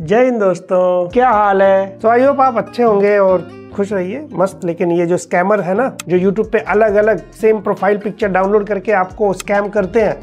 जय हिंद दोस्तों क्या हाल है तो आई होप आप अच्छे होंगे और खुश रहिए मस्त लेकिन ये जो स्कैमर है ना जो यूट्यूब पे अलग अलग सेम प्रोफाइल पिक्चर डाउनलोड करके आपको स्कैम करते हैं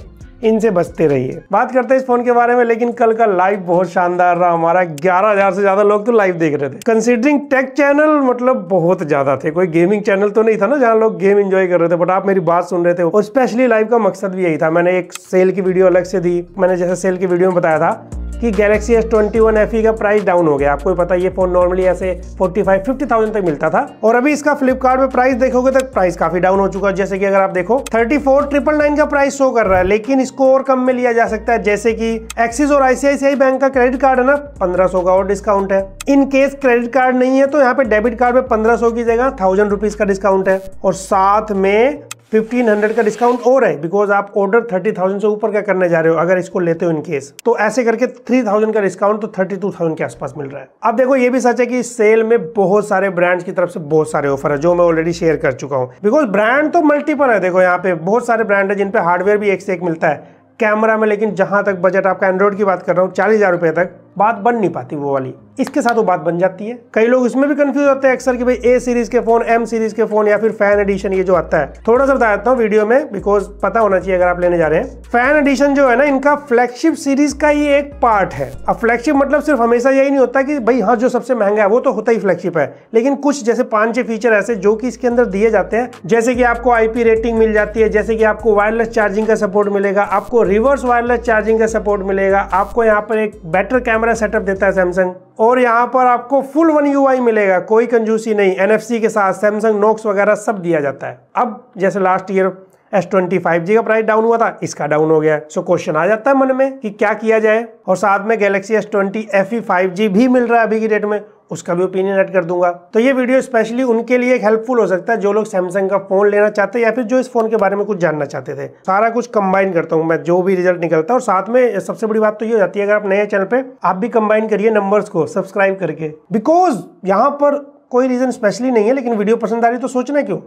इनसे बचते रहिए बात करते हैं इस फोन के बारे में लेकिन कल का लाइव बहुत शानदार रहा हमारा 11000 से ज्यादा लोग तो लाइव देख रहे थे कंसिडरिंग टेक चैनल मतलब बहुत ज्यादा थे कोई गेमिंग चैनल तो नहीं था ना जहाँ लोग गेम एंजॉय कर रहे थे बट आप मेरी बात सुन रहे थे और स्पेशली लाइव का मकसद भी यही था मैंने एक सेल की वीडियो अलग से दी मैंने जैसे सेल की वीडियो में बताया था कि Galaxy S twenty one F का प्राइस डाउन हो गया आपको पता है ये फोन नॉर्मली ऐसे फोर्टी फाइव फिफ्टी थाउजेंड तक मिलता था और अभी इसका फ्लिपकार्ट में प्राइस देखोगे तो प्राइस काफी डाउन हो चुका है जैसे कि अगर आप देखो थर्टी फोर ट्रिपल नाइन का प्राइस शो कर रहा है लेकिन इसको और कम में लिया जा सकता है जैसे कि एक्सिस और आईसीआईसीआई बैंक का क्रेडिट कार्ड है ना पंद्रह का और डिस्काउंट है इन केस क्रेडिट कार्ड नहीं है तो यहाँ पे डेबिट कार्ड में पंद्रह की जगह थाउजेंड का डिस्काउंट है और साथ में फिफ्टीन हंड्रेड का डिस्काउंट और है बिकॉज आप ऑर्डर थर्टी थाउजेंड से ऊपर का करने जा रहे हो अगर इसको लेते हो इनकेस तो ऐसे करके थ्री थाउजेंड का डिस्काउंट तो थर्टी टू थाउजेंड के आसपास मिल रहा है अब देखो ये भी सच है कि सेल में बहुत सारे ब्रांड्स की तरफ से बहुत सारे ऑफर है जो मैं ऑलरेडी शेयर कर चुका हूँ बिकॉज ब्रांड तो मल्टीपल है देखो यहाँ पे बहुत सारे ब्रांड है जिनपे हार्डवेयर भी एक से एक मिलता है कैमरा में लेकिन जहां तक बजट आपका एंड्रॉइड की बात कर रहा हूँ चालीस हज़ार रुपये तक बात बन नहीं पाती वो वाली इसके साथ वो बात बन जाती है कई लोग इसमें भी कंफ्यूज होते हैं अक्सर कि भाई ए सीरीज के फोन एम सीरीज के फोन या फिर फैन एडिशन ये जो आता है थोड़ा सा बता देता हूँ वीडियो में बिकॉज पता होना चाहिए अगर आप लेने जा रहे हैं फैन एडिशन जो है ना इनका फ्लैगशिप सीरीज का ही एक पार्ट है अब फ्लैगशिप मतलब सिर्फ हमेशा यही नहीं होता कि भाई हाँ जो सबसे महंगा है वो तो होता ही फ्लैगशिप है लेकिन कुछ जैसे पांच छह फीचर ऐसे जो कि इसके अंदर दिए जाते हैं जैसे कि आपको आईपी रेटिंग मिल जाती है जैसे कि आपको वायरलेस चार्जिंग का सपोर्ट मिलेगा आपको रिवर्स वायरलेस चार्जिंग का सपोर्ट मिलेगा आपको यहाँ पर एक बेटर कैमरा कैमरा सेटअप देता है सैमसंग और यहाँ पर आपको फुल वन यूआई मिलेगा कोई कंजूसी नहीं एनएफसी के साथ सैमसंग नोक्स वगैरह सब दिया जाता है अब जैसे last year S twenty five G का प्राइस डाउन हुआ था इसका डाउन हो गया है सो क्वेश्चन आ जाता है मन में कि क्या किया जाए और साथ में Galaxy S twenty F E five G भी मिल रहा है अभी की डेट में उसका भी ओपिनियन ऐड कर दूंगा तो ये वीडियो स्पेशली उनके लिए हेल्पफुल हो सकता है जो लोग सैमसंग का फोन लेना चाहते हैं या फिर जो इस फोन के बारे में कुछ जानना चाहते थे सारा कुछ कंबाइन करता हूँ मैं जो भी रिजल्ट निकलता है और साथ में सबसे बड़ी बात तो ये हो जाती है अगर आप नए चैनल पर आप भी कंबाइन करिए नंबर्स को सब्सक्राइब करके बिकॉज यहाँ पर कोई रीजन स्पेशली नहीं है लेकिन वीडियो पसंद आ रही तो सोचना क्यों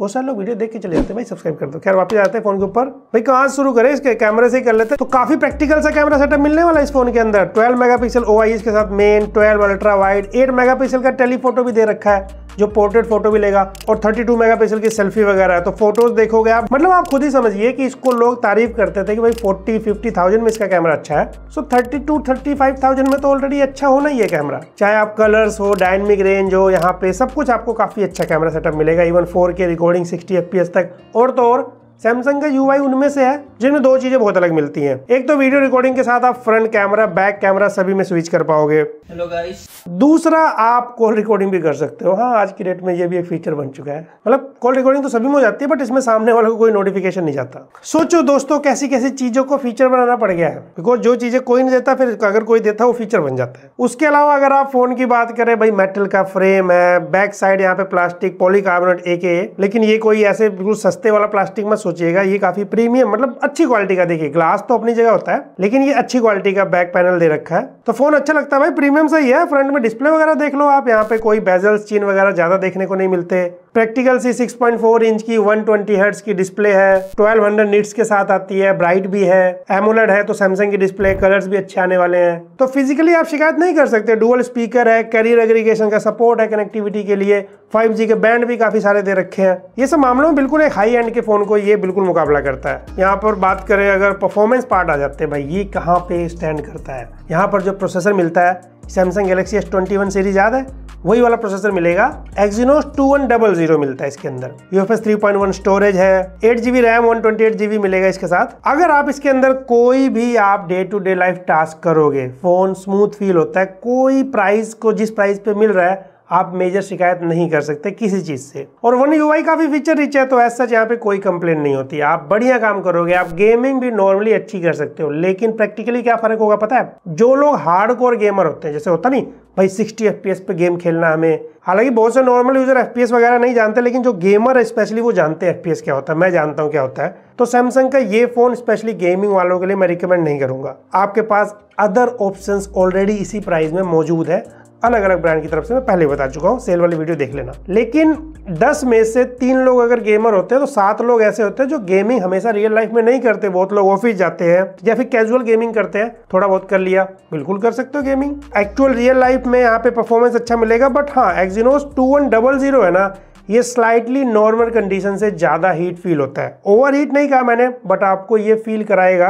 बहुत सारे लोग वीडियो देख के चले जाते हैं भाई सब्सक्राइब कर दो खैर वापस आते हैं फोन के ऊपर भाई कहाँ शुरू करें इसके कैमरे से ही कर लेते हैं तो काफी प्रैक्टिकल सा कैमरा सेटअप मिलने वाला है इस फोन के अंदर 12 मेगापिक्सल ओआईएस के साथ मेन 12 अल्ट्रा वाइड 8 मेगापिक्सल का टेलीफोटो भी दे रखा है जो पोर्ट्रेट फोटो भी लेगा और 32 मेगापिक्सल की सेल्फी वगैरह है तो फोटोज देखोगे आप मतलब आप खुद ही समझिए कि इसको लोग तारीफ करते थे कि भाई फोर्टी फिफ्टी थाउजेंड में इसका कैमरा अच्छा है so thirty two thirty five thousand में तो ऑलरेडी अच्छा होना ही है कैमरा चाहे आप कलर्स हो डायनमिक रेंज हो यहाँ पे सब कुछ आपको काफी अच्छा कैमरा सेटअप मिलेगा even four K recording sixty F तक और तो और सैमसंग का यू उनमें से है जिनमें दो चीजें बहुत अलग मिलती हैं एक तो वीडियो रिकॉर्डिंग के साथ आप फ्रंट कैमरा बैक कैमरा सभी में स्विच कर पाओगे हेलो गाइस दूसरा आप कॉल रिकॉर्डिंग भी कर सकते हो हाँ आज की डेट में ये भी एक फीचर बन चुका है मतलब कॉल रिकॉर्डिंग तो सभी में हो जाती है बट इसमें सामने वाले को कोई नोटिफिकेशन नहीं जाता सोचो दोस्तों कैसी कैसी चीजों को फीचर बनाना पड़ गया है बिकॉज जो चीजें कोई नहीं देता फिर अगर कोई देता वो फीचर बन जाता है उसके अलावा अगर आप फोन की बात करें भाई मेटल का फ्रेम है बैक साइड यहाँ पे प्लास्टिक पॉलीकार्बोनेट ए लेकिन ये कोई ऐसे बिल्कुल सस्ते वाला प्लास्टिक में सोचिएगा ये काफी प्रीमियम मतलब अच्छी क्वालिटी का देखिए ग्लास तो अपनी जगह होता है लेकिन ये अच्छी क्वालिटी का बैक पैनल दे रखा है तो फोन अच्छा लगता है भाई प्रीमियम सही है फ्रंट में डिस्प्ले वगैरह देख लो आप यहाँ पे कोई बेजल्स चीन वगैरह ज्यादा देखने को नहीं मिलते प्रैक्टिकल सी 6.4 इंच की 120 ट्वेंटी हर्ट्स की डिस्प्ले है 1200 हंड्रेड नीट्स के साथ आती है ब्राइट भी है एमोलेड है तो सैमसंग की डिस्प्ले कलर्स भी अच्छे आने वाले हैं तो फिजिकली आप शिकायत नहीं कर सकते डुअल स्पीकर है कैरियर एग्रीगेशन का सपोर्ट है कनेक्टिविटी के लिए 5G के बैंड भी काफी सारे दे रखे हैं ये सब मामलों में बिल्कुल एक हाई एंड के फोन को ये बिल्कुल मुकाबला करता है यहाँ पर बात करें अगर परफॉर्मेंस पार्ट आ जाते हैं भाई ये कहाँ पे स्टैंड करता है यहाँ पर जो प्रोसेसर मिलता है Samsung Galaxy S twenty one series याद है वही वाला प्रोसेसर मिलेगा Exynos two one double zero मिलता है इसके अंदर यूएफएस 3.1 स्टोरेज है eight GB RAM one twenty eight GB मिलेगा इसके साथ अगर आप इसके अंदर कोई भी आप day to day life task करोगे फोन स्मूथ फील होता है कोई प्राइस को जिस प्राइस पे मिल रहा है आप मेजर शिकायत नहीं कर सकते किसी चीज़ से और वन यू काफ़ी फीचर रिच है तो ऐसा यहाँ पे कोई कंप्लेन नहीं होती आप बढ़िया काम करोगे आप गेमिंग भी नॉर्मली अच्छी कर सकते हो लेकिन प्रैक्टिकली क्या फर्क होगा पता है जो लोग हार्ड गेमर होते हैं जैसे होता नहीं भाई सिक्सटी एफ पे गेम खेलना हमें हालांकि बहुत से नॉर्मल यूजर एफ वगैरह नहीं जानते लेकिन जो गेमर है स्पेशली वो जानते हैं एफ क्या होता है मैं जानता हूँ क्या होता है तो सैमसंग का ये फ़ोन स्पेशली गेमिंग वालों के लिए मैं रिकमेंड नहीं करूंगा आपके पास अदर ऑप्शंस ऑलरेडी इसी प्राइस में मौजूद है अलग अलग ब्रांड की तरफ से मैं पहले बता चुका हूँ सेल वाली वीडियो देख लेना लेकिन दस में से तीन लोग अगर गेमर होते हैं तो सात लोग ऐसे होते हैं जो गेमिंग हमेशा रियल लाइफ में नहीं करते बहुत लोग ऑफिस जाते हैं या फिर कैजुअल गेमिंग करते हैं थोड़ा बहुत कर लिया बिल्कुल कर सकते हो गेमिंग एक्चुअल रियल लाइफ में यहाँ पे परफॉर्मेंस अच्छा मिलेगा बट हाँ एक्जीनोस टू है ना ये स्लाइटली नॉर्मल कंडीशन से ज़्यादा हीट फील होता है ओवर हीट नहीं कहा मैंने बट आपको ये फील कराएगा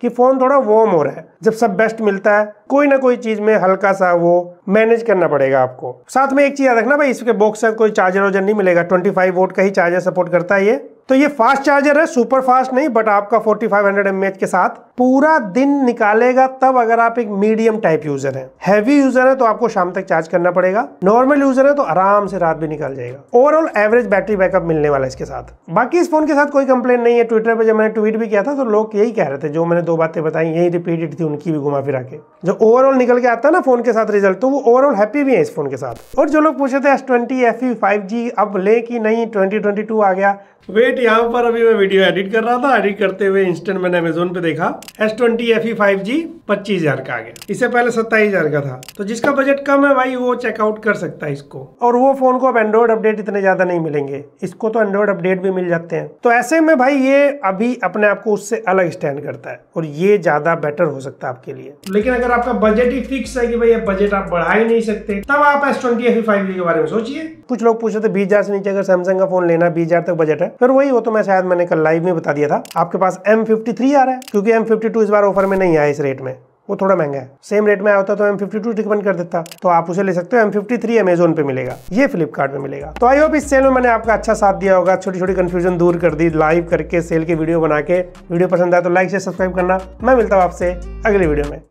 कि फ़ोन थोड़ा वॉर्म हो रहा है जब सब बेस्ट मिलता है कोई ना कोई चीज़ में हल्का सा वो मैनेज करना पड़ेगा आपको साथ में एक चीज़ याद रखना भाई इसके बॉक्स से कोई चार्जर वार्जर नहीं मिलेगा ट्वेंटी फाइव वोट का ही चार्जर सपोर्ट करता है ये तो ये फास्ट चार्जर है सुपर फास्ट नहीं बट आपका 4500 फाइव के साथ पूरा दिन निकालेगा तब अगर आप एक मीडियम टाइप यूजर हैं हैवी यूजर है तो आपको शाम तक चार्ज करना पड़ेगा नॉर्मल यूजर है तो आराम से रात भी निकल जाएगा ओवरऑल एवरेज बैटरी बैकअप मिलने वाला इसके साथ बाकी इस फोन के साथ कोई कंप्लेन नहीं है ट्विटर पर जब मैंने ट्वीट भी किया था तो लोग यही कह रहे थे जो मैंने दो बातें बताई यही रिपीटेड थी उनकी भी घुमा फिरा के जो ओवरऑल निकल के आता है ना फोन के साथ रिजल्ट तो वो ओवरऑल हैप्पी भी है इस फोन के साथ और जो लोग पूछे थे एस ट्वेंटी एफ अब ले कि नहीं ट्वेंटी आ गया वेट एट यहाँ पर अभी मैं वीडियो एडिट कर रहा था एडिट करते हुए इंस्टेंट मैंने अमेजोन पे देखा S twenty F E five G पच्चीस हजार का आ गया इससे पहले सत्ताईस हजार का था तो जिसका बजट कम है भाई वो चेकआउट कर सकता है इसको और वो फोन को अब एंड्रॉइड अपडेट इतने ज्यादा नहीं मिलेंगे इसको तो एंड्रॉइड अपडेट भी मिल जाते हैं तो ऐसे में भाई ये अभी अपने आप को उससे अलग स्टैंड करता है और ये ज्यादा बेटर हो सकता है आपके लिए लेकिन अगर आपका बजट ही फिक्स है कि भाई बजट आप बढ़ा ही नहीं सकते तब आप एस ट्वेंटी एफ फाइव के बारे में सोचिए कुछ लोग पूछे थे बीस हजार से नीचे अगर सैमसंग का फोन लेना बीस हजार तक बजट है फिर वही भाई वो तो मैं शायद मैंने कल लाइव में बता दिया था आपके पास एम फिफ्टी थ्री आ रहा है क्योंकि एम फिफ्टी टू इस बार ऑफर में नहीं आया इस रेट में वो थोड़ा महंगा है सेम रेट में आया होता तो एम फिफ्टी टू रिकमेंड कर देता तो आप उसे ले सकते हो एम फिफ्टी थ्री अमेजोन पे मिलेगा ये फ्लिपकार्ट में मिलेगा तो आई होप इस सेल में मैंने आपका अच्छा साथ दिया होगा छोटी छोटी कंफ्यूजन दूर कर दी लाइव करके सेल की वीडियो बना के वीडियो पसंद आए तो लाइक से सब्सक्राइब करना मैं मिलता हूँ आपसे अगली वीडियो में